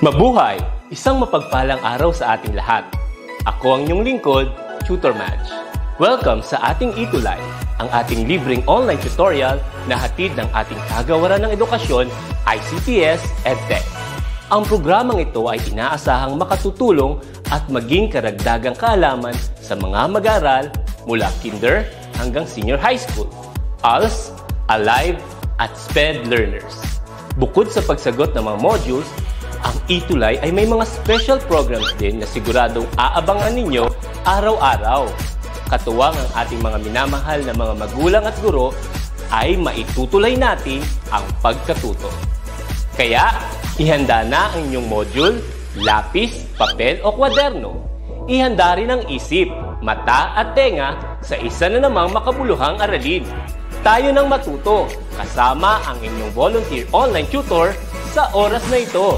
Mabuhay! Isang mapagpalang araw sa ating lahat. Ako ang inyong lingkod, Tutor Match. Welcome sa ating e Itulay, ang ating libreng online tutorial na hatid ng ating kagawaran ng edukasyon, ICTS EdTech. Ang programang ito ay inaasahang makatutulong at maging karagdagang kaalaman sa mga mag-aaral mula kinder hanggang senior high school, ALS, ALIVE, at SPED learners. Bukod sa pagsagot ng mga modules, ang Itulay ay may mga special programs din na siguradong aabangan ninyo araw-araw. Katuwang ang ating mga minamahal na mga magulang at guro ay maitutuloy natin ang pagkatuto. Kaya, ihanda na ang inyong module, lapis, papel o kwaderno. Ihanda rin ang isip, mata at tenga sa isa na namang makabuluhang aralin. Tayo nang matuto kasama ang inyong volunteer online tutor sa oras na ito.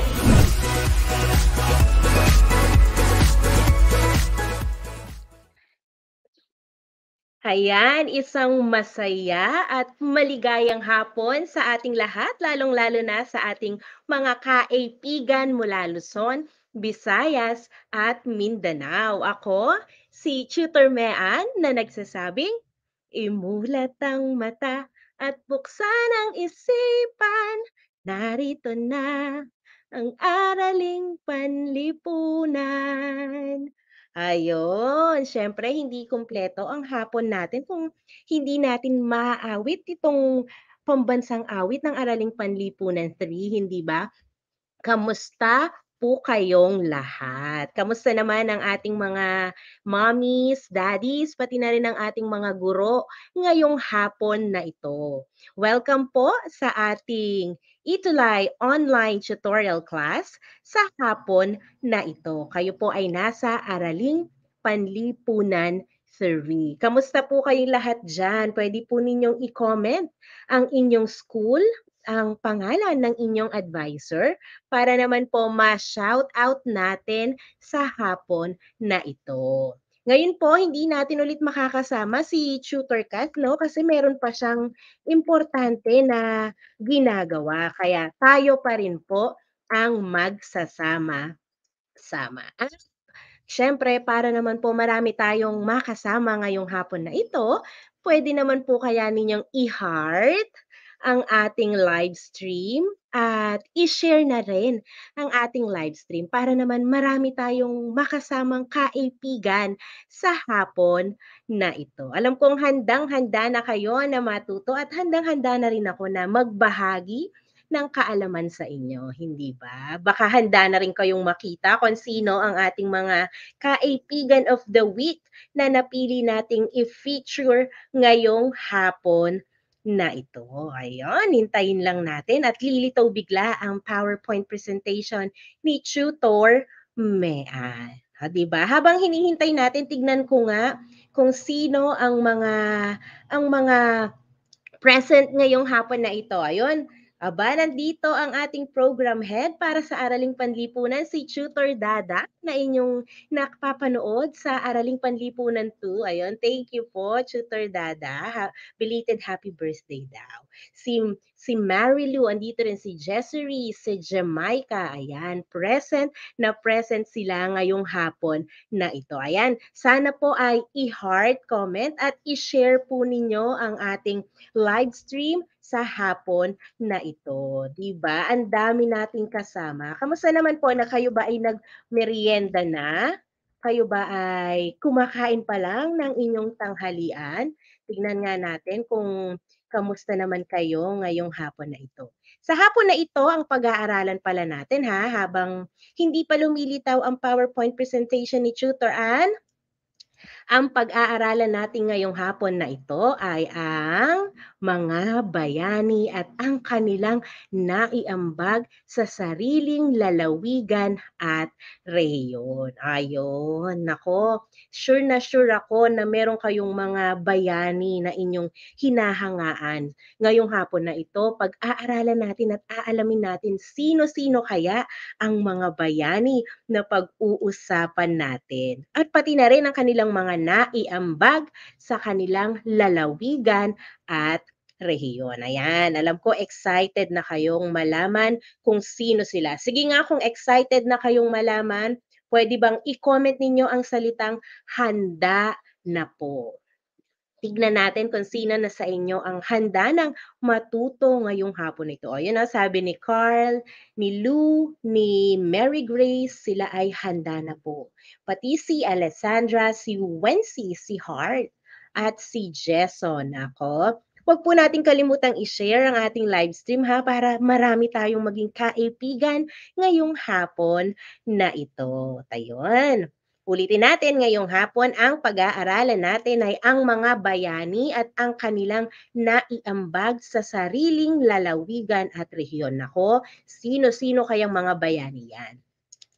Ayan, isang masaya at maligayang hapon sa ating lahat, lalong-lalo na sa ating mga kaipigan mula Luzon, Visayas at Mindanao. Ako, si Tutor Mean na nagsasabing, Imulat ang mata at buksan ang isipan Narito na ang araling panlipunan. Ayon, syempre hindi kumpleto ang hapon natin kung hindi natin maaawit itong pambansang awit ng Araling Panlipunan 3, hindi ba? Kamusta po kayong lahat. Kamusta naman ang ating mga mommies, daddies, pati na rin ang ating mga guro ngayong hapon na ito. Welcome po sa ating Itulay online tutorial class sa hapon na ito. Kayo po ay nasa Araling Panlipunan Survey. Kamusta po kayong lahat dyan? Pwede po ninyong i-comment ang inyong school, ang pangalan ng inyong advisor para naman po ma-shout out natin sa hapon na ito. Ngayon po, hindi natin ulit makakasama si Tutor Kat, no? Kasi meron pa siyang importante na ginagawa. Kaya tayo pa rin po ang magsasama-sama. At syempre, para naman po marami tayong makasama ngayong hapon na ito, pwede naman po kaya ninyong i-heart ang ating live stream at i-share na rin ang ating live stream para naman marami tayong makasamang kaibigan sa hapon na ito. Alam kong handang-handa na kayo na matuto at handang-handa na rin ako na magbahagi ng kaalaman sa inyo, hindi ba? Baka handa na rin kayong makita kung sino ang ating mga kaipigan of the week na napili nating i-feature ngayong hapon na ito. Ayun, hintayin lang natin at lilitaw bigla ang PowerPoint presentation ni Tutor Mea. Ha, diba? Habang hinihintay natin, tignan ko nga kung sino ang mga ang mga present ngayong hapon na ito. Ayun, Aba, nandito ang ating program head para sa Araling Panlipunan, si Tutor Dada, na inyong nakapanood sa Araling Panlipunan 2. Ayun, thank you po, Tutor Dada. Ha- belated happy birthday daw. Si, si Marilu, andito rin si Jessery, si Jamaica. Ayan, present na present sila ngayong hapon na ito. Ayan, sana po ay i-heart comment at i-share po ninyo ang ating live stream sa hapon na ito, 'di ba? Ang dami nating kasama. Kamusta naman po na kayo ba ay nagmerienda na? Kayo ba ay kumakain pa lang ng inyong tanghalian? Tignan nga natin kung kamusta naman kayo ngayong hapon na ito. Sa hapon na ito, ang pag-aaralan pala natin ha, habang hindi pa lumilitaw ang PowerPoint presentation ni Tutor Ann, ang pag-aaralan natin ngayong hapon na ito ay ang mga bayani at ang kanilang naiambag sa sariling lalawigan at reyon. Ayon, nako, sure na sure ako na meron kayong mga bayani na inyong hinahangaan. Ngayong hapon na ito, pag-aaralan natin at aalamin natin sino-sino kaya ang mga bayani na pag-uusapan natin. At pati na rin ang kanilang mga na iambag sa kanilang lalawigan at rehiyon. Ayan, alam ko excited na kayong malaman kung sino sila. Sige nga kung excited na kayong malaman, pwede bang i-comment ninyo ang salitang handa na po tignan natin kung sino na sa inyo ang handa ng matuto ngayong hapon ito. O, yun ang sabi ni Carl, ni Lou, ni Mary Grace, sila ay handa na po. Pati si Alessandra, si Wency, si Hart, at si Jason. Ako, Huwag po natin kalimutang i-share ang ating live stream ha para marami tayong maging kaibigan ngayong hapon na ito. Tayon. Ulitin natin ngayong hapon, ang pag-aaralan natin ay ang mga bayani at ang kanilang naiambag sa sariling lalawigan at rehiyon. Nako, sino-sino kayang mga bayani yan?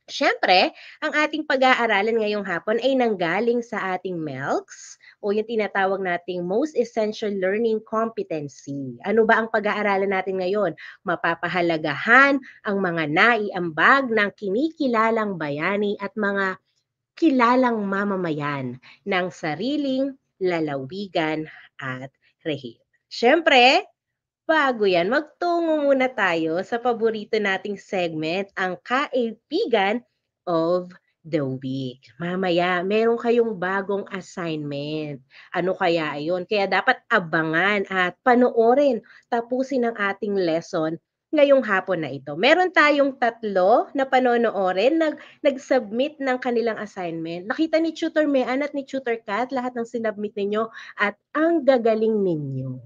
Siyempre, ang ating pag-aaralan ngayong hapon ay nanggaling sa ating MELCS o yung tinatawag nating most essential learning competency. Ano ba ang pag-aaralan natin ngayon? Mapapahalagahan ang mga naiambag ng kinikilalang bayani at mga kilalang mamamayan ng sariling lalawigan at rehiyon. Siyempre, bago yan, magtungo muna tayo sa paborito nating segment, ang Kaibigan of the Week. Mamaya, meron kayong bagong assignment. Ano kaya yon? Kaya dapat abangan at panoorin, tapusin ang ating lesson ngayong hapon na ito. Meron tayong tatlo na panonoorin nag, nag-submit ng kanilang assignment. Nakita ni Tutor Mean at ni Tutor Kat lahat ng sinubmit ninyo at ang gagaling ninyo.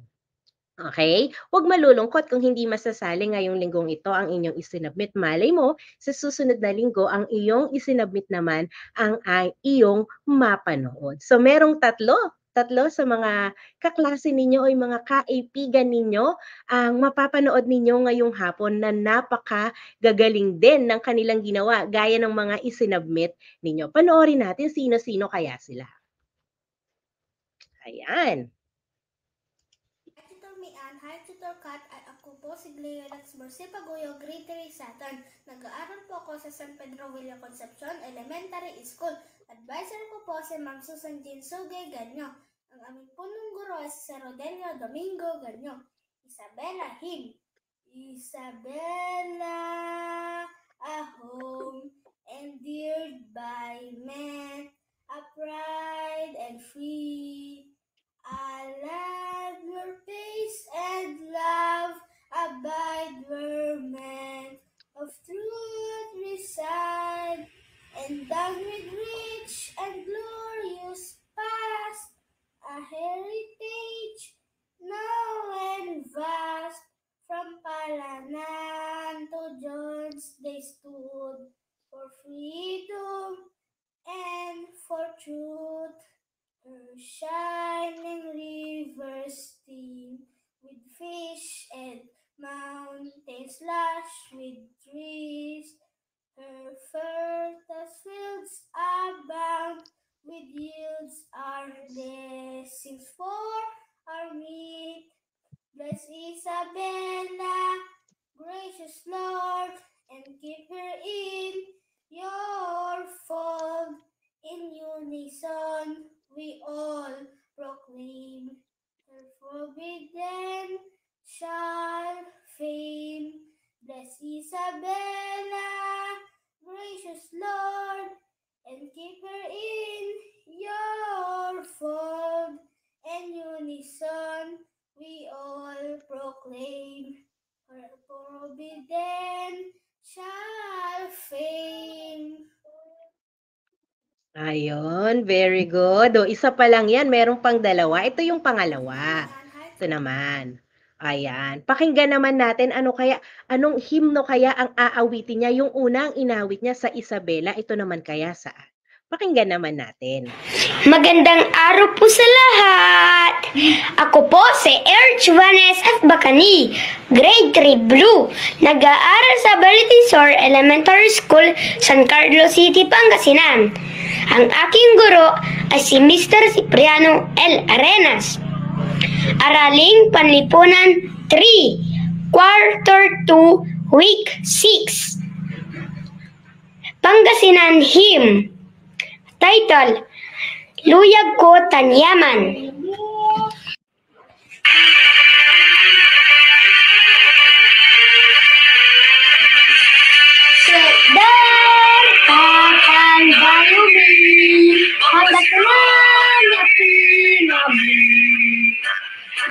Okay? Huwag malulungkot kung hindi masasali ngayong linggong ito ang inyong isinubmit. Malay mo, sa susunod na linggo, ang iyong isinubmit naman ang, ang iyong mapanood. So, merong tatlo tatlo sa mga kaklase ninyo o mga kaibigan ninyo ang mapapanood ninyo ngayong hapon na napaka gagaling din ng kanilang ginawa gaya ng mga isinabmit ninyo. Panoorin natin sino-sino kaya sila. Ayan. Hi, Tutor Kat, at ako po si Gleo Lax Morsipaguyo, Grade 3 Saturn. Nag-aaral po ako sa San Pedro Villa Concepcion Elementary School. Advisor ko po si Ma'am Susan Jean Sugay Ganyo. Ang aming punong guro ay si Rodelio Domingo Ganyong. Isabella Him. Isabella a home endeared by men, a pride and free, a lad Ayon, very good. O, isa pa lang yan, meron pang dalawa. Ito yung pangalawa. Ito naman. Ayan. Pakinggan naman natin ano kaya, anong himno kaya ang aawitin niya. Yung una ang inawit niya sa Isabela, ito naman kaya saan? Pakinggan naman natin. Magandang araw po sa lahat! Ako po si Erch Vanes F. Bacani, Grade 3 Blue. Nag-aaral sa Balitisor Elementary School, San Carlos City, Pangasinan. Ang aking guro ay si Mr. Cipriano L. Arenas. Araling Panlipunan 3, Quarter 2, Week 6. Pangasinan Hymn Title, Luyag ko Tanyaman. Sedar akan balik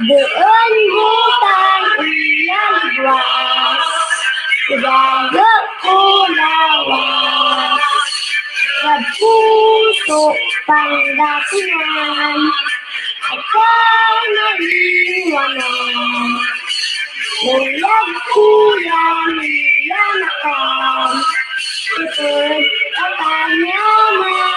Doon hutan iyan buas Sebagai kulawas Kapuso panggatingan Ikaw na iwanan Bulag kulang iyan akan Ito'y ang kanyaman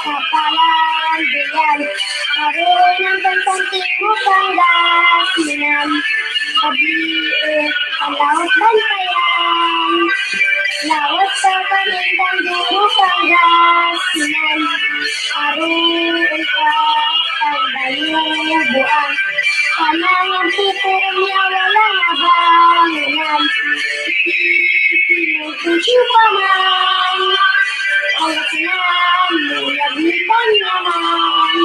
kapalan bilang Karunang bentang timu palas minang Kabiit eh, ang laos man kayan Laos sa panindang duro palas minang Karun ka pagbayo buang Kanang ang pipo niya wala nga banginan Kusiw pa man al final de mi panyaman.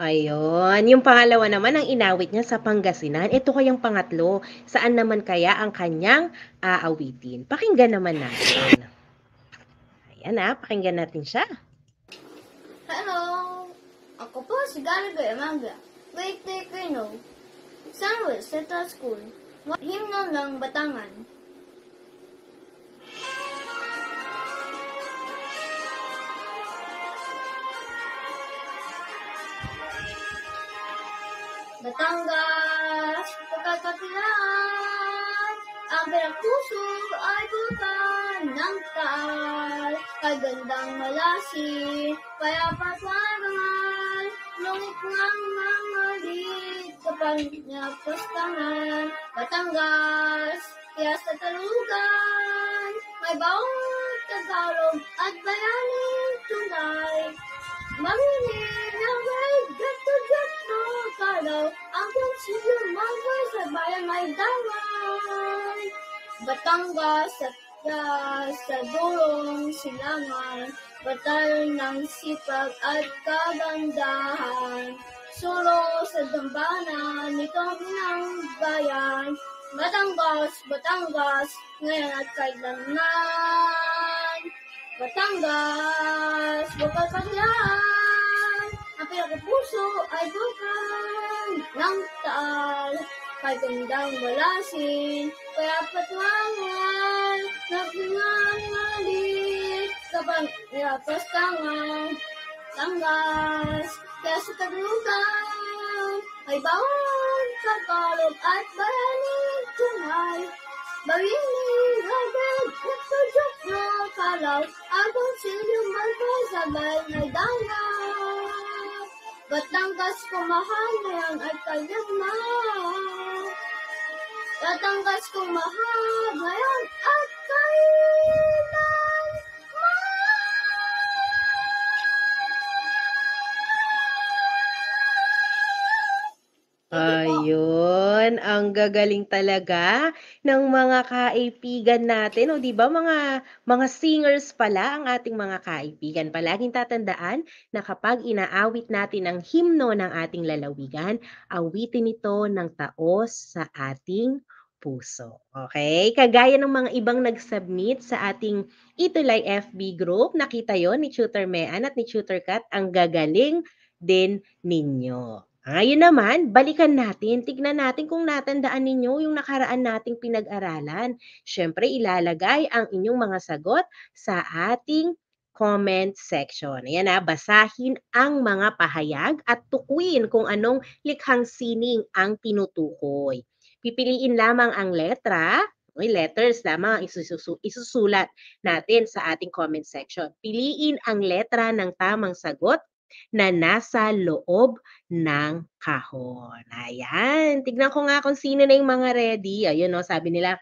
Ayun. Yung pangalawa naman ang inawit niya sa Pangasinan. Ito kayang pangatlo. Saan naman kaya ang kanyang aawitin? Pakinggan naman natin. Ayan ha, ah, pakinggan natin siya. Hello! Ako po si Galago Yamaga. Wait, take, I know. Sandwich, Central School. Himnon lang Batangan. Batangas, pagkakakilaan, ang perang puso ay bulkan ng taal. Kagandang malasi, payapaparangal, lungit ng mga lit, kapag napustangan. Batangas, kaya sa talugan, may bawang Tagalog at bayanin tunay. Mamili ng may gatugyan araw ang consumer mango sa bayan may damay. Batangas at uh, sa durong silangan, batayon ng sipag at kagandahan. Suro sa dambana nito ng bayan, Batangas, Batangas, ngayon at kailanman. Batangas, huwag kagpaglaan, ang pinakapuso ay bukas ng taal, katundang malasin, kaya patwangan, nagngangalit, kapag nirapas tangang, tanggas, kaya sa taglugan, ay bawat pagkalog at bayanig tunay, Marinig agad, nagtutok na kalaw, agad sa iyong magpasabay na dangal. Batangas kumahalang at kalagma. Batangas kumahalang at kalagma. minsan ang gagaling talaga ng mga kaibigan natin. O di ba mga mga singers pala ang ating mga kaibigan. Palaging tatandaan na kapag inaawit natin ang himno ng ating lalawigan, awitin ito ng taos sa ating puso. Okay? Kagaya ng mga ibang nag-submit sa ating Itulay FB group, nakita yon ni Tutor Mean at ni Tutor Kat, ang gagaling din ninyo. Ngayon ah, naman, balikan natin, tignan natin kung natandaan ninyo yung nakaraan nating pinag-aralan. Siyempre, ilalagay ang inyong mga sagot sa ating comment section. Ayan na, ah, basahin ang mga pahayag at tukuyin kung anong likhang sining ang tinutukoy. Pipiliin lamang ang letra, may letters lamang ang isusulat natin sa ating comment section. Piliin ang letra ng tamang sagot na nasa loob ng kahon. Ayan. Tignan ko nga kung sino na yung mga ready. Ayun, no, sabi nila,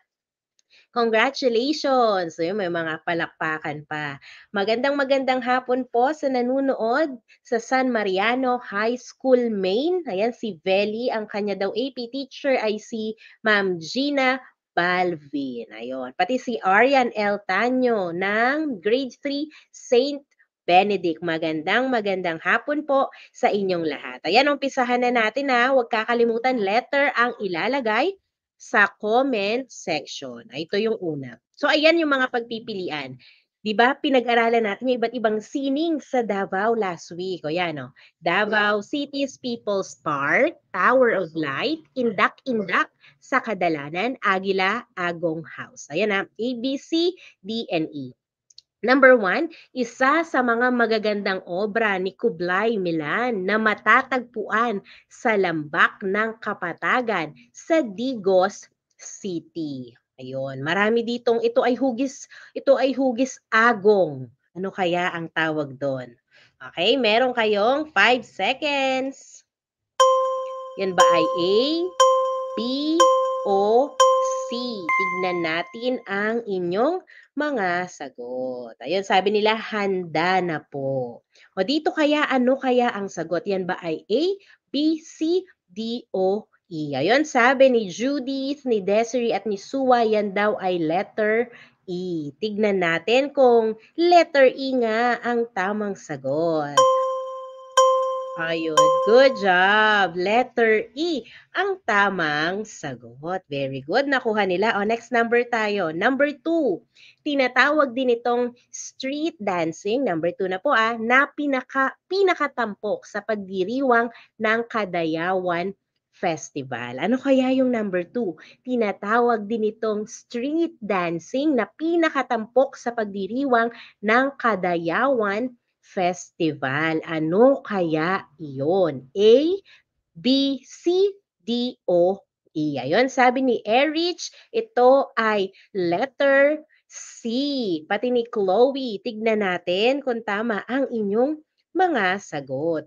Congratulations! So, may mga palakpakan pa. Magandang magandang hapon po sa nanunood sa San Mariano High School, Maine. Ayan, si Veli. Ang kanya daw AP teacher ay si Ma'am Gina Balvin. Ayun. Pati si Arian L. Tanyo ng Grade 3 St. Benedict. Magandang magandang hapon po sa inyong lahat. Ayan, umpisahan na natin ha. Huwag kakalimutan, letter ang ilalagay sa comment section. Ah, ito yung una. So ayan yung mga pagpipilian. 'di ba? Pinag-aralan natin yung iba't ibang sining sa Davao last week. O yan, no? Davao City's People's Park, Tower of Light, Indak-Indak sa Kadalanan, Agila, Agong House. Ayan na, N E. Number one, isa sa mga magagandang obra ni Kublai Milan na matatagpuan sa lambak ng Kapatagan sa Digos City. Ayun, marami ditong ito ay hugis, ito ay hugis agong. Ano kaya ang tawag doon? Okay, meron kayong 5 seconds. Yan ba ay A, B, o C? Tignan natin ang inyong mga sagot. Ayun, sabi nila, handa na po. O dito kaya, ano kaya ang sagot? Yan ba ay A, B, C, D, O, E? Ayun, sabi ni Judith, ni Desiree, at ni Suwa, yan daw ay letter E. Tignan natin kung letter E nga ang tamang sagot. Ayun. Good job. Letter E ang tamang sagot. Very good. Nakuha nila. O, oh, next number tayo. Number two. Tinatawag din itong street dancing. Number two na po ah. Na pinaka, pinakatampok sa pagdiriwang ng Kadayawan Festival. Ano kaya yung number two? Tinatawag din itong street dancing na pinakatampok sa pagdiriwang ng Kadayawan Festival Festival. Ano kaya iyon? A, B, C, D, O, E. Ayon, sabi ni Erich, ito ay letter C. Pati ni Chloe, tignan natin kung tama ang inyong mga sagot.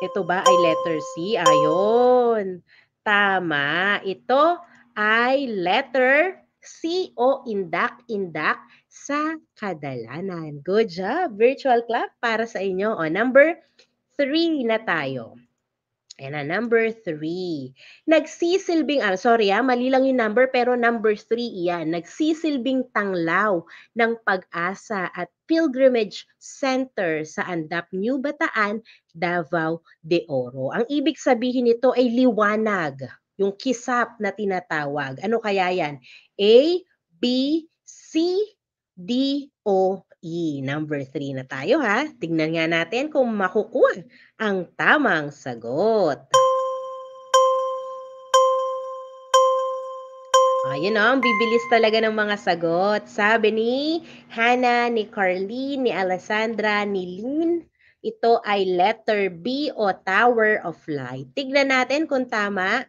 Ito ba ay letter C? Ayon. Tama. Ito ay letter si o indak-indak sa kadalanan. Good job! Virtual clap para sa inyo. O, number 3 na tayo. Ayan na, number 3. Nagsisilbing, ah, sorry ah, mali lang yung number, pero number 3 iyan. Nagsisilbing tanglaw ng pag-asa at pilgrimage center sa Andap, New Bataan, Davao de Oro. Ang ibig sabihin nito ay liwanag yung kisap na tinatawag. Ano kaya yan? A, B, C, D, O, E. Number 3 na tayo ha. Tignan nga natin kung makukuha ang tamang sagot. Ayun oh, ang bibilis talaga ng mga sagot. Sabi ni Hannah, ni Carlene, ni Alessandra, ni Lynn, ito ay letter B o Tower of Light. Tignan natin kung tama.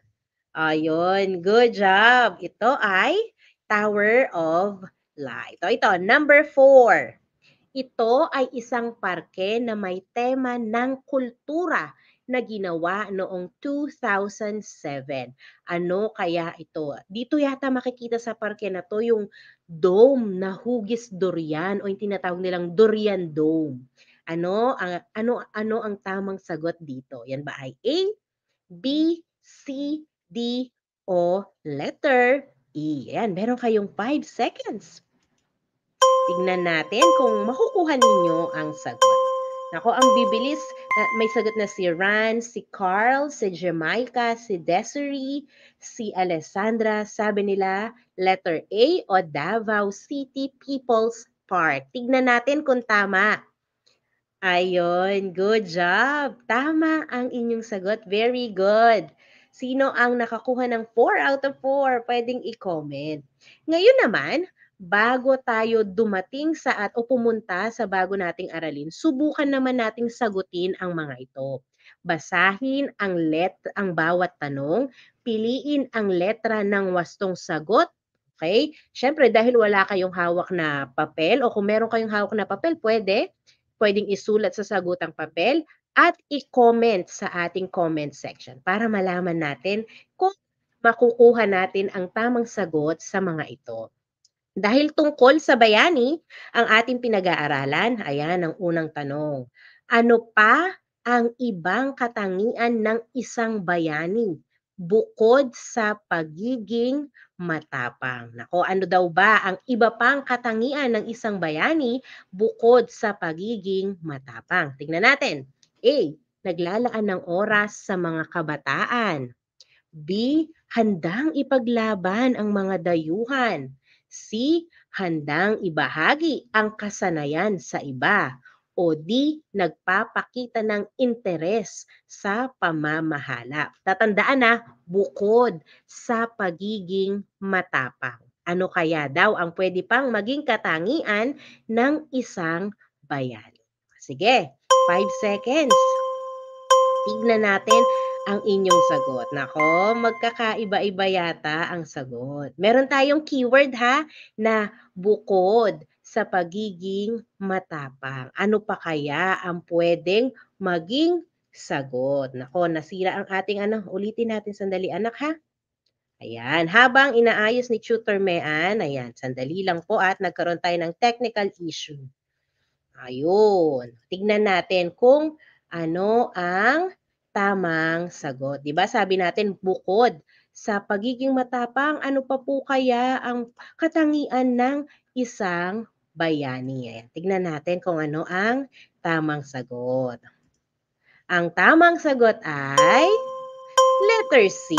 Ayun, good job. Ito ay Tower of Light. Ito, number four. Ito ay isang parke na may tema ng kultura na ginawa noong 2007. Ano kaya ito? Dito yata makikita sa parke na to yung dome na hugis durian o yung tinatawag nilang durian dome. Ano ang ano ano ang tamang sagot dito? Yan ba ay A, B, C D, o letter E. Yan, meron kayong 5 seconds. Tingnan natin kung makukuha ninyo ang sagot. Nako, ang bibilis. Ah, may sagot na si Ran, si Carl, si Jamaica, si Desiree, si Alessandra. Sabi nila, letter A o Davao City People's Park. Tignan natin kung tama. Ayon, good job. Tama ang inyong sagot. Very good. Sino ang nakakuha ng 4 out of 4? Pwedeng i-comment. Ngayon naman, bago tayo dumating sa at o pumunta sa bago nating aralin, subukan naman nating sagutin ang mga ito. Basahin ang let ang bawat tanong, piliin ang letra ng wastong sagot Okay? Siyempre, dahil wala kayong hawak na papel o kung meron kayong hawak na papel, pwede. Pwedeng isulat sa sagutang papel at i-comment sa ating comment section para malaman natin kung makukuha natin ang tamang sagot sa mga ito. Dahil tungkol sa bayani, ang ating pinag-aaralan, ayan ang unang tanong. Ano pa ang ibang katangian ng isang bayani bukod sa pagiging matapang? Nako, ano daw ba ang iba pang katangian ng isang bayani bukod sa pagiging matapang? Tingnan natin. A. Naglalaan ng oras sa mga kabataan. B. Handang ipaglaban ang mga dayuhan. C. Handang ibahagi ang kasanayan sa iba. O D. Nagpapakita ng interes sa pamamahala. Tatandaan na, ah, bukod sa pagiging matapang. Ano kaya daw ang pwede pang maging katangian ng isang bayan? Sige, 5 seconds. Tignan natin ang inyong sagot. Nako, magkakaiba-iba yata ang sagot. Meron tayong keyword ha na bukod sa pagiging matapang. Ano pa kaya ang pwedeng maging sagot? Nako, nasira ang ating ano. Ulitin natin sandali anak ha. Ayan, habang inaayos ni Tutor Mean, ayan, sandali lang po at nagkaroon tayo ng technical issue. Ayun. Tignan natin kung ano ang tamang sagot. 'Di ba? Sabi natin bukod sa pagiging matapang, ano pa po kaya ang katangian ng isang bayani? Ayan. Tignan natin kung ano ang tamang sagot. Ang tamang sagot ay Letter C,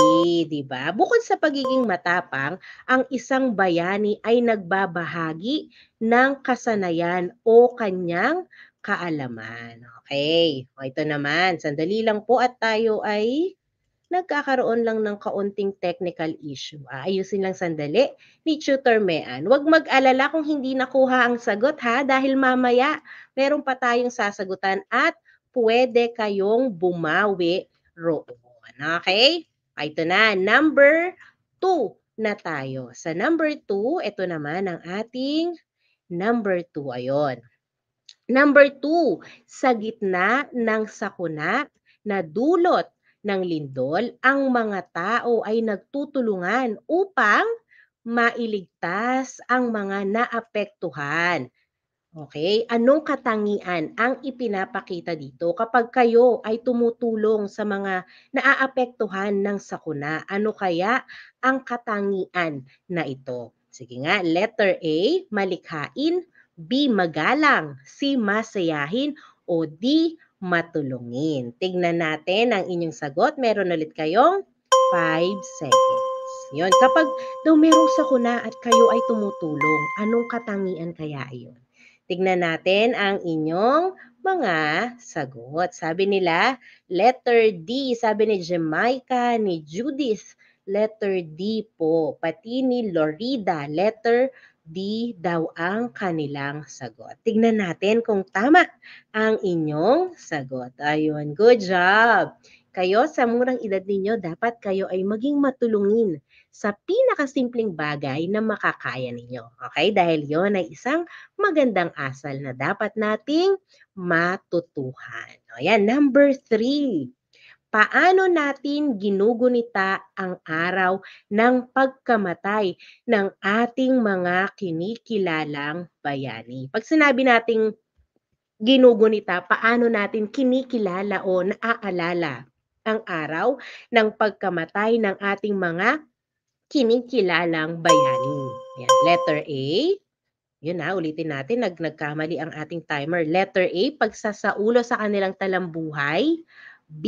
'di ba? Bukod sa pagiging matapang, ang isang bayani ay nagbabahagi ng kasanayan o kanyang kaalaman. Okay. O ito naman, sandali lang po at tayo ay nagkakaroon lang ng kaunting technical issue. Ah, ayusin lang sandali ni Tutor Mean. Huwag mag-alala kung hindi nakuha ang sagot ha dahil mamaya meron pa tayong sasagutan at pwede kayong bumawi roon. Okay? Ito na, number 2 na tayo. Sa number 2, ito naman ang ating number 2. Ayon. Number 2, sa gitna ng sakuna na dulot ng lindol, ang mga tao ay nagtutulungan upang mailigtas ang mga naapektuhan Okay? Anong katangian ang ipinapakita dito kapag kayo ay tumutulong sa mga naaapektuhan ng sakuna? Ano kaya ang katangian na ito? Sige nga, letter A, malikhain, B, magalang, C, masayahin, o D, matulungin. Tignan natin ang inyong sagot. Meron ulit kayong 5 seconds. Yun, kapag daw merong sakuna at kayo ay tumutulong, anong katangian kaya iyon? Tignan natin ang inyong mga sagot. Sabi nila, letter D. Sabi ni Jamaica, ni Judith, letter D po. Pati ni Lorida, letter D daw ang kanilang sagot. Tignan natin kung tama ang inyong sagot. Ayun, good job! Kayo sa murang edad ninyo, dapat kayo ay maging matulungin sa pinakasimpleng bagay na makakaya ninyo. Okay? Dahil yon ay isang magandang asal na dapat nating matutuhan. O yan, number three. Paano natin ginugunita ang araw ng pagkamatay ng ating mga kinikilalang bayani? Pag sinabi nating ginugunita, paano natin kinikilala o naaalala ang araw ng pagkamatay ng ating mga kinikilalang bayani. Yan. Letter A. Yun na, ulitin natin, nag nagkamali ang ating timer. Letter A, pagsasaulo sa kanilang talambuhay. B,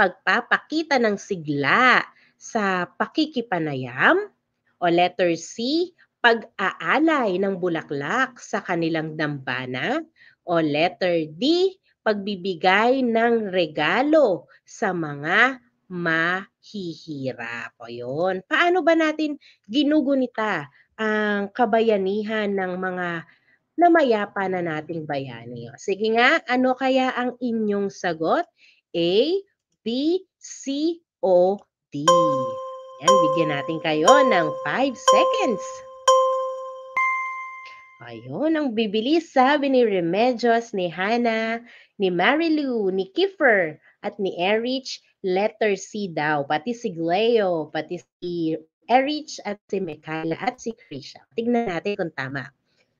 pagpapakita ng sigla sa pakikipanayam. O letter C, pag-aalay ng bulaklak sa kanilang dambana. O letter D, pagbibigay ng regalo sa mga mahihirap. O yun. Paano ba natin ginugunita ang kabayanihan ng mga namayapa na nating bayani? sige nga, ano kaya ang inyong sagot? A, B, C, O, D. Yan, bigyan natin kayo ng 5 seconds. Ayun, ang bibilis sabi ni Remedios, ni Hana, ni Marilu, ni Kiefer, at ni Erich letter C daw, pati si Gleo, pati si Erich at si Mekala at si Krisha. Tignan natin kung tama.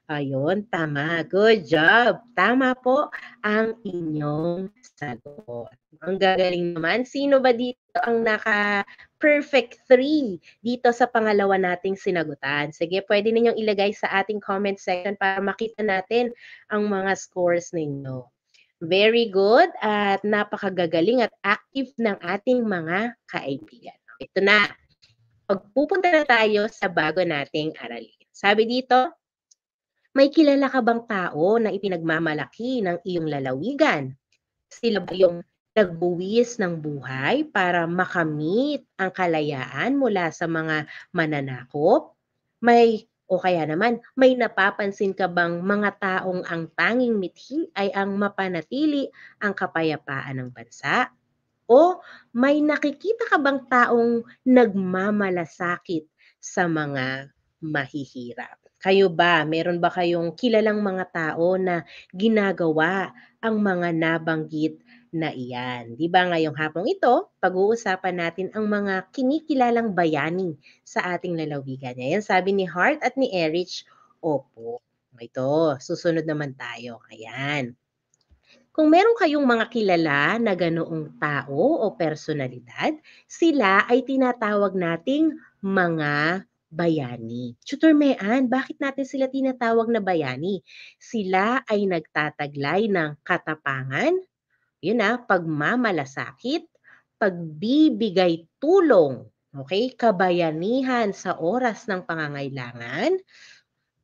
Ayun, tama. Good job. Tama po ang inyong sagot. Ang gagaling naman. Sino ba dito ang naka-perfect 3 dito sa pangalawa nating sinagutan? Sige, pwede ninyong ilagay sa ating comment section para makita natin ang mga scores ninyo. Very good at napakagagaling at active ng ating mga kaibigan. Ito na. Pagpupunta na tayo sa bago nating aralin. Sabi dito, may kilala ka bang tao na ipinagmamalaki ng iyong lalawigan? Sila ba yung nagbuwis ng buhay para makamit ang kalayaan mula sa mga mananakop? May o kaya naman, may napapansin ka bang mga taong ang tanging mithi ay ang mapanatili ang kapayapaan ng bansa? O may nakikita ka bang taong nagmamalasakit sa mga mahihirap? Kayo ba, meron ba kayong kilalang mga tao na ginagawa ang mga nabanggit na iyan. Di ba ngayong hapong ito, pag-uusapan natin ang mga kinikilalang bayani sa ating lalawigan. Yan sabi ni Hart at ni Erich, opo. Ito, susunod naman tayo. Ayan. Kung meron kayong mga kilala na ganoong tao o personalidad, sila ay tinatawag nating mga bayani. Tutor Chuturmean, bakit natin sila tinatawag na bayani? Sila ay nagtataglay ng katapangan, yun na, pagmamalasakit, pagbibigay tulong, okay, kabayanihan sa oras ng pangangailangan,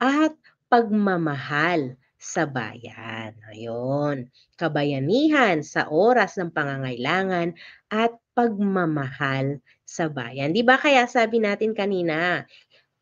at pagmamahal sa bayan. Ayun, kabayanihan sa oras ng pangangailangan at pagmamahal sa bayan. 'Di ba kaya sabi natin kanina,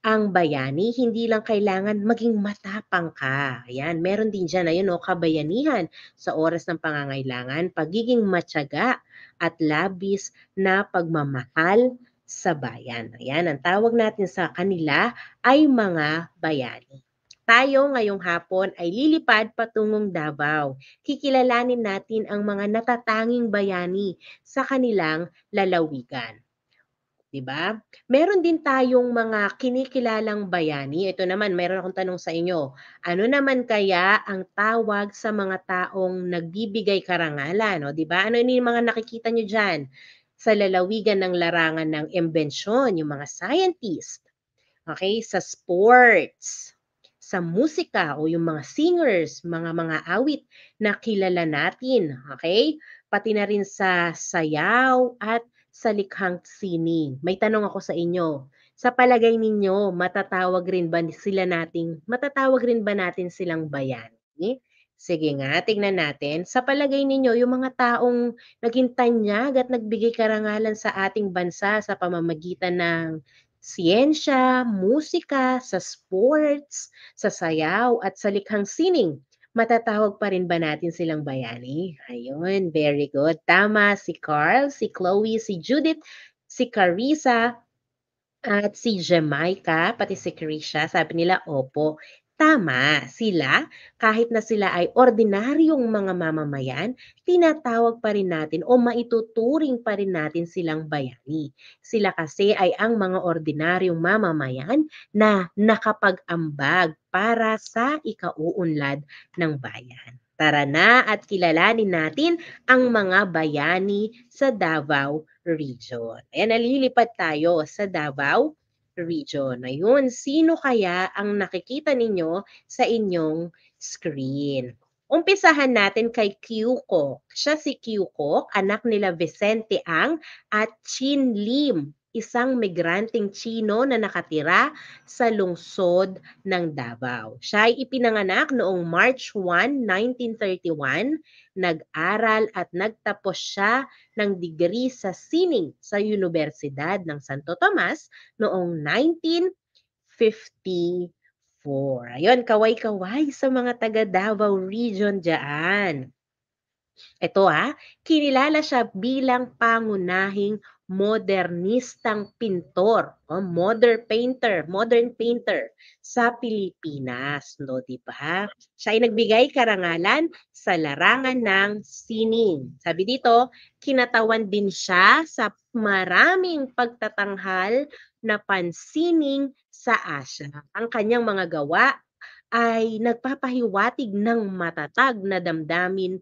ang bayani, hindi lang kailangan maging matapang ka. Ayan, meron din dyan, ayun o, kabayanihan sa oras ng pangangailangan, pagiging matyaga at labis na pagmamahal sa bayan. Ayan, ang tawag natin sa kanila ay mga bayani. Tayo ngayong hapon ay lilipad patungong Davao. Kikilalanin natin ang mga natatanging bayani sa kanilang lalawigan diba? Meron din tayong mga kinikilalang bayani. Ito naman, meron akong tanong sa inyo. Ano naman kaya ang tawag sa mga taong nagbibigay karangalan, no? 'di ba? Ano yung mga nakikita niyo diyan sa lalawigan ng larangan ng imbensyon, yung mga scientist. Okay, sa sports, sa musika o yung mga singers, mga mga awit na kilala natin, okay? Pati na rin sa sayaw at sa likhang sining. May tanong ako sa inyo. Sa palagay ninyo, matatawag rin ba sila nating, matatawag rin ba natin silang bayan? Sige nga, tingnan natin. Sa palagay ninyo, yung mga taong naging tanyag at nagbigay karangalan sa ating bansa sa pamamagitan ng siyensya, musika, sa sports, sa sayaw at sa likhang sining matatawag pa rin ba natin silang bayani? Ayun, very good. Tama si Carl, si Chloe, si Judith, si Carissa, at si Jamaica, pati si Krisha, sabi nila, opo. Tama, sila, kahit na sila ay ordinaryong mga mamamayan, tinatawag pa rin natin o maituturing pa rin natin silang bayani. Sila kasi ay ang mga ordinaryong mamamayan na nakapag-ambag para sa ikauunlad ng bayan. Tara na at kilalanin natin ang mga bayani sa Davao Region. Ayan, nalilipat tayo sa Davao region. Ayun, sino kaya ang nakikita ninyo sa inyong screen? Umpisahan natin kay Kyukok. Siya si Kyukok, anak nila Vicente Ang at Chin Lim isang migranteng Chino na nakatira sa lungsod ng Davao. Siya ay ipinanganak noong March 1, 1931. Nag-aral at nagtapos siya ng degree sa sining sa Universidad ng Santo Tomas noong 1954. Ayun, kaway-kaway sa mga taga Davao region diyan. Ito ha, ah, kinilala siya bilang pangunahing modernistang pintor, oh, modern painter, modern painter sa Pilipinas, no, di ba? Siya ay nagbigay karangalan sa larangan ng sining. Sabi dito, kinatawan din siya sa maraming pagtatanghal na pansining sa Asia. Ang kanyang mga gawa ay nagpapahiwatig ng matatag na damdamin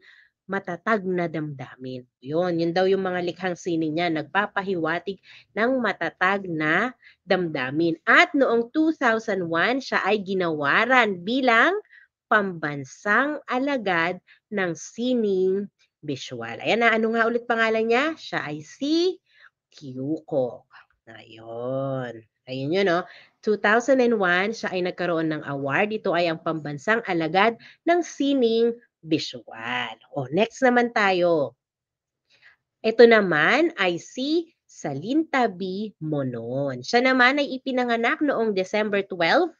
matatag na damdamin. Yun, yun daw yung mga likhang sining niya, nagpapahiwatig ng matatag na damdamin. At noong 2001, siya ay ginawaran bilang pambansang alagad ng sining visual. Ayan na, ano nga ulit pangalan niya? Siya ay si Kiyuko. Ayun. Ayun yun, no? 2001, siya ay nagkaroon ng award. Ito ay ang pambansang alagad ng sining visual. O, next naman tayo. Ito naman ay si Salintabi Monon. Siya naman ay ipinanganak noong December 12,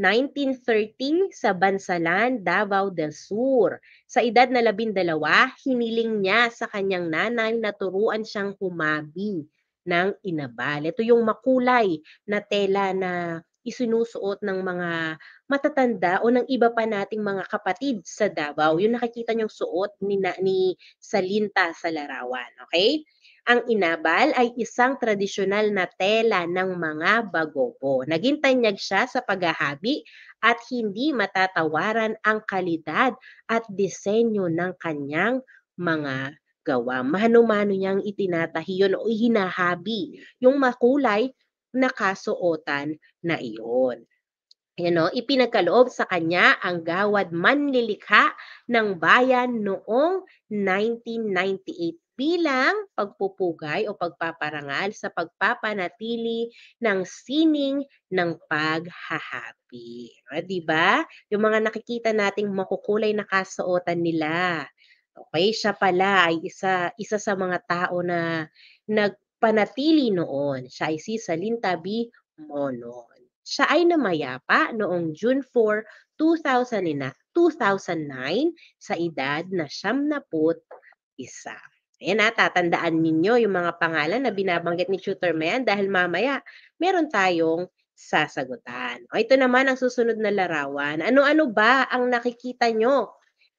1930 sa Bansalan, Davao del Sur. Sa edad na labindalawa, hiniling niya sa kanyang nanay na turuan siyang humabi ng inabal. Ito yung makulay na tela na isinusuot ng mga matatanda o ng iba pa nating mga kapatid sa Davao. Yung nakikita niyong suot ni, ni Salinta sa larawan. Okay? Ang inabal ay isang tradisyonal na tela ng mga bagobo. Naging tanyag siya sa paghahabi at hindi matatawaran ang kalidad at disenyo ng kanyang mga gawa. Mahano-mano niyang itinatahi yun o hinahabi yung makulay nakasuotan na iyon. You know, ipinagkaloob sa kanya ang gawad manlilikha ng bayan noong 1998 bilang pagpupugay o pagpaparangal sa pagpapanatili ng sining ng paghahapi. O, ah, diba? Yung mga nakikita nating makukulay na kasuotan nila. Okay, siya pala ay isa isa sa mga tao na nag panatili noon. Siya ay si Salintabi Monon. Siya ay namayapa noong June 4, 2009 sa edad na siyam na put isa. Ayan na, ah, tatandaan ninyo yung mga pangalan na binabanggit ni Tutor Mayan dahil mamaya meron tayong sasagutan. O ito naman ang susunod na larawan. Ano-ano ba ang nakikita nyo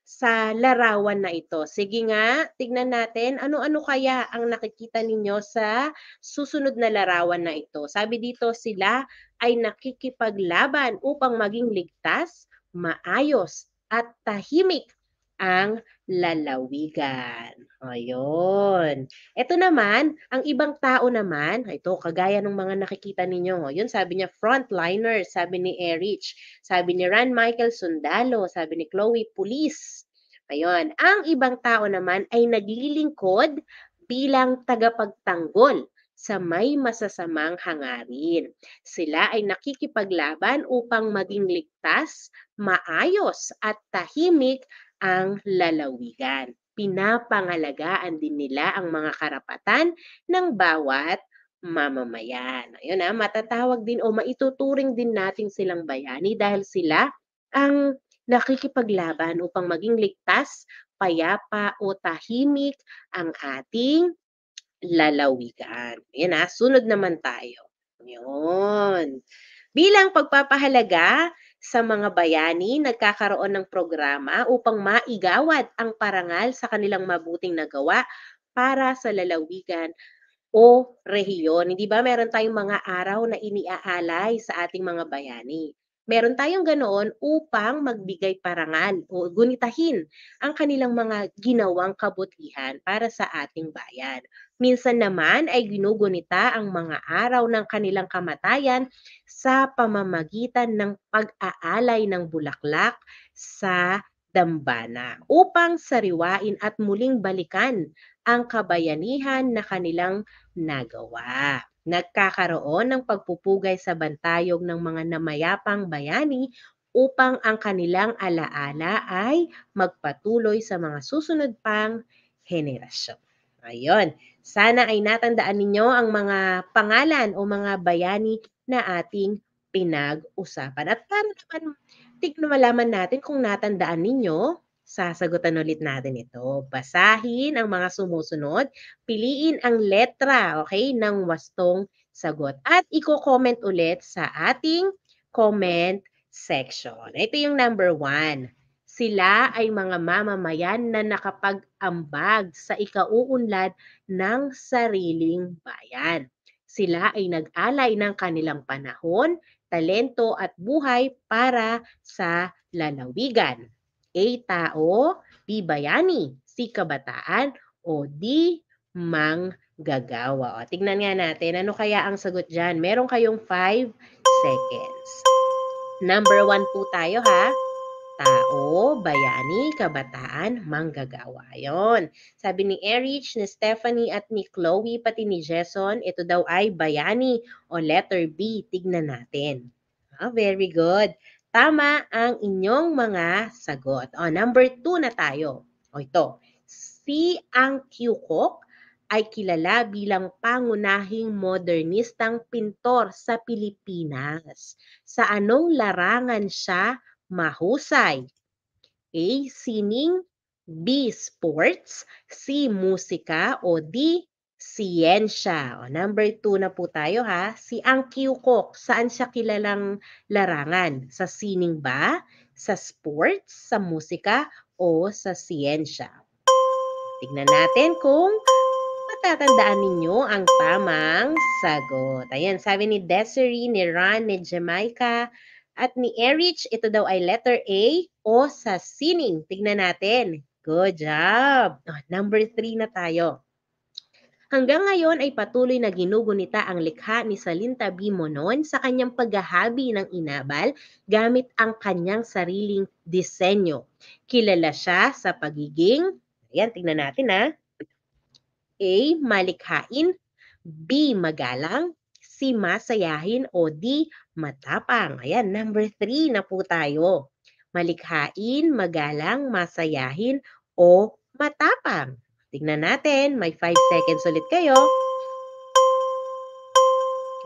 sa larawan na ito. Sige nga, tignan natin ano-ano kaya ang nakikita ninyo sa susunod na larawan na ito. Sabi dito sila ay nakikipaglaban upang maging ligtas, maayos at tahimik ang lalawigan. Ayun. Ito naman, ang ibang tao naman, ito kagaya ng mga nakikita ninyo, oh, yun sabi niya frontliner, sabi ni Erich, sabi ni Ran Michael Sundalo, sabi ni Chloe Police. Ayun. Ang ibang tao naman ay naglilingkod bilang tagapagtanggol sa may masasamang hangarin. Sila ay nakikipaglaban upang maging ligtas, maayos at tahimik ang lalawigan. Pinapangalagaan din nila ang mga karapatan ng bawat mamamayan. Ayun na, ah, matatawag din o maituturing din natin silang bayani dahil sila ang nakikipaglaban upang maging ligtas, payapa o tahimik ang ating lalawigan. Ayan na, ah, sunod naman tayo. Yun. Bilang pagpapahalaga sa mga bayani nagkakaroon ng programa upang maigawad ang parangal sa kanilang mabuting nagawa para sa lalawigan o rehiyon. Hindi ba meron tayong mga araw na iniaalay sa ating mga bayani? Meron tayong ganoon upang magbigay parangal o gunitahin ang kanilang mga ginawang kabutihan para sa ating bayan. Minsan naman ay ginugunita ang mga araw ng kanilang kamatayan sa pamamagitan ng pag-aalay ng bulaklak sa dambana upang sariwain at muling balikan ang kabayanihan na kanilang nagawa nagkakaroon ng pagpupugay sa bantayog ng mga namayapang bayani upang ang kanilang alaala ay magpatuloy sa mga susunod pang henerasyon. Ayon, sana ay natandaan ninyo ang mga pangalan o mga bayani na ating pinag-usapan. At para naman tignan malaman natin kung natandaan ninyo Sasagutan ulit natin ito. Basahin ang mga sumusunod, piliin ang letra, okay, ng wastong sagot. At i-comment ulit sa ating comment section. Ito yung number one. Sila ay mga mamamayan na nakapag-ambag sa ikauunlad ng sariling bayan. Sila ay nag-alay ng kanilang panahon, talento at buhay para sa lalawigan. A. Tao B. Bayani C. Kabataan o D. Manggagawa. O, tignan nga natin. Ano kaya ang sagot dyan? Meron kayong 5 seconds. Number 1 po tayo ha tao, bayani, kabataan, manggagawa. Ayon. Sabi ni Erich, ni Stephanie at ni Chloe, pati ni Jason, ito daw ay bayani o letter B. Tignan natin. Ah, very good tama ang inyong mga sagot. O, number two na tayo. O, ito. Si Ang Kyukok ay kilala bilang pangunahing modernistang pintor sa Pilipinas. Sa anong larangan siya mahusay? A. Sining B. Sports C. Musika o D siyensya. O, number two na po tayo ha. Si Ang Kiyukok, saan siya kilalang larangan? Sa sining ba? Sa sports? Sa musika? O sa siyensya? Tignan natin kung matatandaan ninyo ang tamang sagot. Ayan, sabi ni Desiree, ni Ron, ni Jamaica, at ni Erich, ito daw ay letter A o sa sining. Tignan natin. Good job! number three na tayo. Hanggang ngayon ay patuloy na ginugunita ang likha ni Salinta Bimonon sa kanyang paghahabi ng inabal gamit ang kanyang sariling disenyo. Kilala siya sa pagiging, ayan, tingnan natin ha, ah, A. Malikhain, B. Magalang, C. Masayahin, o D. Matapang. Ayan, number 3 na po tayo. Malikhain, magalang, masayahin, o matapang Tingnan natin. May 5 seconds ulit kayo.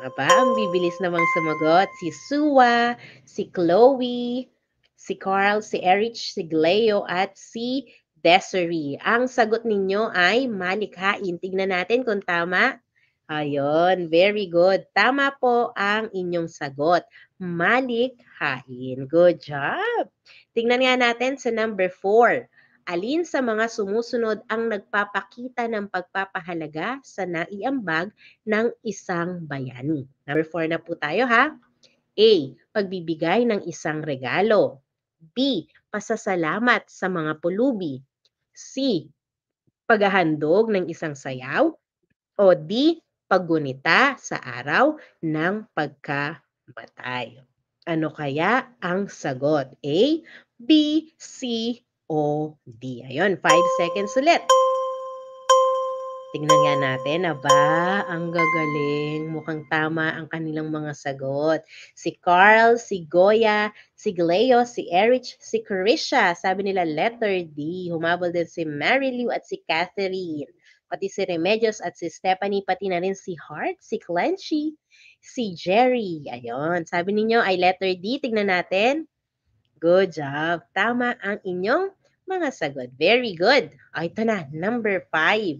Aba, ang bibilis namang sumagot. Si Sua, si Chloe, si Carl, si Erich, si Gleo, at si Desiree. Ang sagot ninyo ay malikhain. Tingnan natin kung tama. Ayun, very good. Tama po ang inyong sagot. Malikhain. Good job. Tingnan nga natin sa number 4 alin sa mga sumusunod ang nagpapakita ng pagpapahalaga sa naiambag ng isang bayani? Number 4 na po tayo ha. A. Pagbibigay ng isang regalo. B. Pasasalamat sa mga pulubi. C. Paghahandog ng isang sayaw. O D. Paggunita sa araw ng pagkamatay. Ano kaya ang sagot? A, B, C, o D. Ayun, 5 seconds ulit. Tingnan nga natin, aba, ang gagaling. Mukhang tama ang kanilang mga sagot. Si Carl, si Goya, si Gleo, si Erich, si Carisha. Sabi nila letter D. Humabol din si Mary Lou at si Catherine. Pati si Remedios at si Stephanie, pati na rin si Hart, si Clenchy, si Jerry. Ayun, sabi ninyo ay letter D. Tingnan natin. Good job. Tama ang inyong mga sagot. Very good. O, ah, ito na, number five.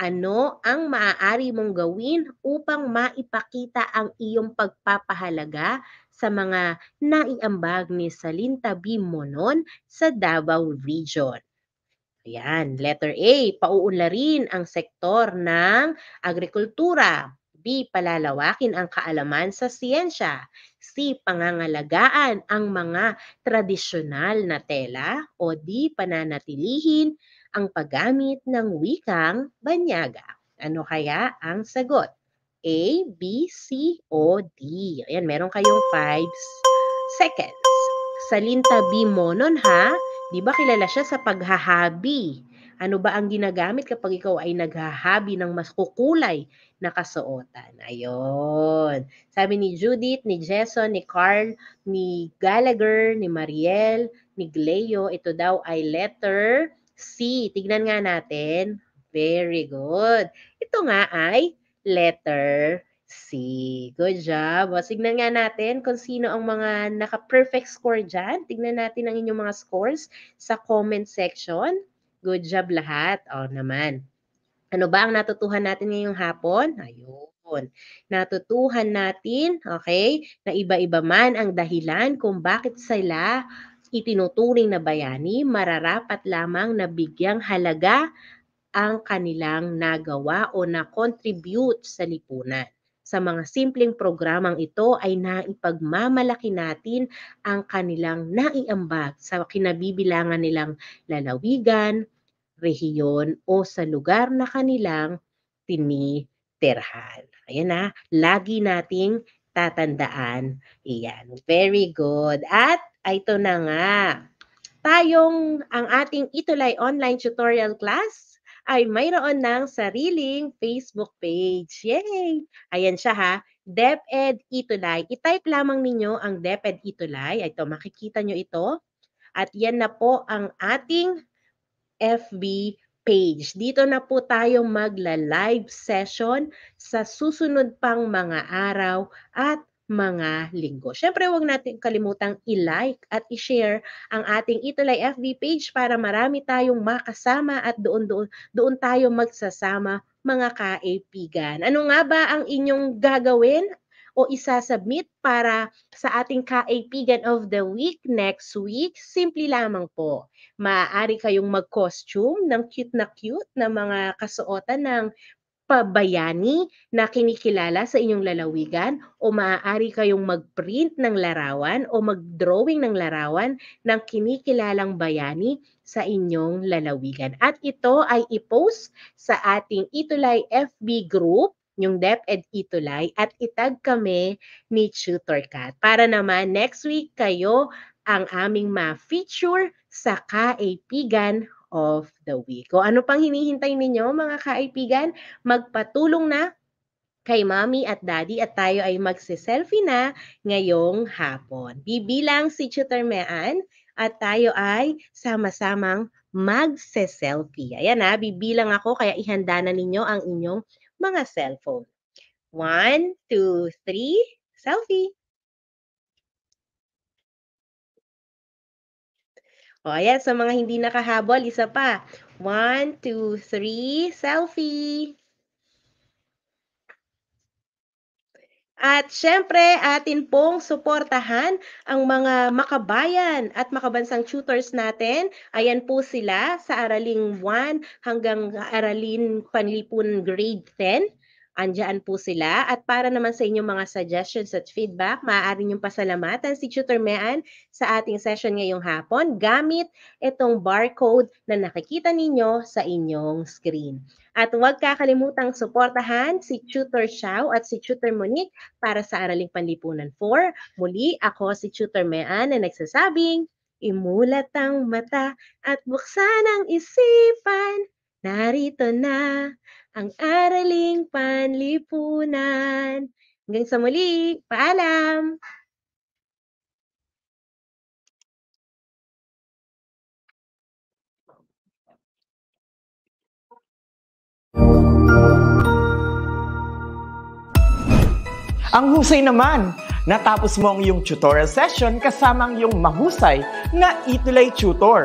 Ano ang maaari mong gawin upang maipakita ang iyong pagpapahalaga sa mga naiambag ni Salintabi Monon sa Davao Region? Ayan, letter A, pauunlarin ang sektor ng agrikultura. B. Palalawakin ang kaalaman sa siyensya. C. Pangangalagaan ang mga tradisyonal na tela. O D. Pananatilihin ang paggamit ng wikang banyaga. Ano kaya ang sagot? A, B, C, O, D. Ayan, meron kayong 5 seconds. Salinta B monon ha. Di ba kilala siya sa paghahabi? Ano ba ang ginagamit kapag ikaw ay naghahabi ng mas kukulay na kasuotan. Ayun. Sabi ni Judith, ni Jason, ni Carl, ni Gallagher, ni Mariel, ni Gleo, ito daw ay letter C. Tignan nga natin. Very good. Ito nga ay letter C. Good job. O, signan nga natin kung sino ang mga naka-perfect score dyan. Tignan natin ang inyong mga scores sa comment section. Good job lahat. O naman. Ano ba ang natutuhan natin ngayong hapon? Ayun. Natutuhan natin, okay, na iba-iba man ang dahilan kung bakit sila itinuturing na bayani, mararapat lamang na bigyang halaga ang kanilang nagawa o na-contribute sa lipunan. Sa mga simpleng programang ito ay naipagmamalaki natin ang kanilang naiambag sa kinabibilangan nilang lalawigan, rehiyon o sa lugar na kanilang tinitirhan. Ayan na, ah, lagi nating tatandaan. Iyan, very good. At ah, ito na nga, tayong ang ating Itulay online tutorial class ay mayroon ng sariling Facebook page. Yay! Ayan siya ha, DepEd Itulay. I-type lamang ninyo ang DepEd Itulay. Ito, makikita nyo ito. At yan na po ang ating FB page. Dito na po tayo magla-live session sa susunod pang mga araw at mga linggo. Siyempre, huwag natin kalimutang i-like at i-share ang ating Itulay FB page para marami tayong makasama at doon, doon, doon tayo magsasama mga kaibigan. Ano nga ba ang inyong gagawin o isasubmit para sa ating kaibigan of the week next week, simple lamang po. Maaari kayong mag-costume ng cute na cute na mga kasuotan ng pabayani na kinikilala sa inyong lalawigan o maaari kayong mag-print ng larawan o mag-drawing ng larawan ng kinikilalang bayani sa inyong lalawigan. At ito ay ipost sa ating Itulay FB group yung DepEd Itulay at itag kami ni Tutor Kat. para naman next week kayo ang aming ma-feature sa Kaipigan of the Week. O ano pang hinihintay ninyo mga kaipigan? Magpatulong na kay mommy at daddy at tayo ay magse-selfie na ngayong hapon. Bibilang si Tutor Mean at tayo ay sama-samang magse-selfie. Ayan na, bibilang ako kaya ihanda na ninyo ang inyong mga cellphone. One, two, three, selfie! O, ayan, sa mga hindi nakahabol, isa pa. One, two, three, selfie! At syempre, atin pong suportahan ang mga makabayan at makabansang tutors natin. Ayan po sila sa Araling 1 hanggang Aralin Panlipun Grade 10. Andiyan po sila at para naman sa inyong mga suggestions at feedback, maaari niyong pasalamatan si Tutor Mean sa ating session ngayong hapon gamit itong barcode na nakikita ninyo sa inyong screen. At huwag kakalimutang suportahan si Tutor Xiao at si Tutor Monique para sa Araling Panlipunan 4. Muli, ako si Tutor Mean na nagsasabing, Imulat ang mata at buksan ang isipan, narito na ang araling panlipunan. Hanggang sa muli, paalam! Ang husay naman! Natapos mo ang iyong tutorial session kasama ang iyong mahusay na Itulay Tutor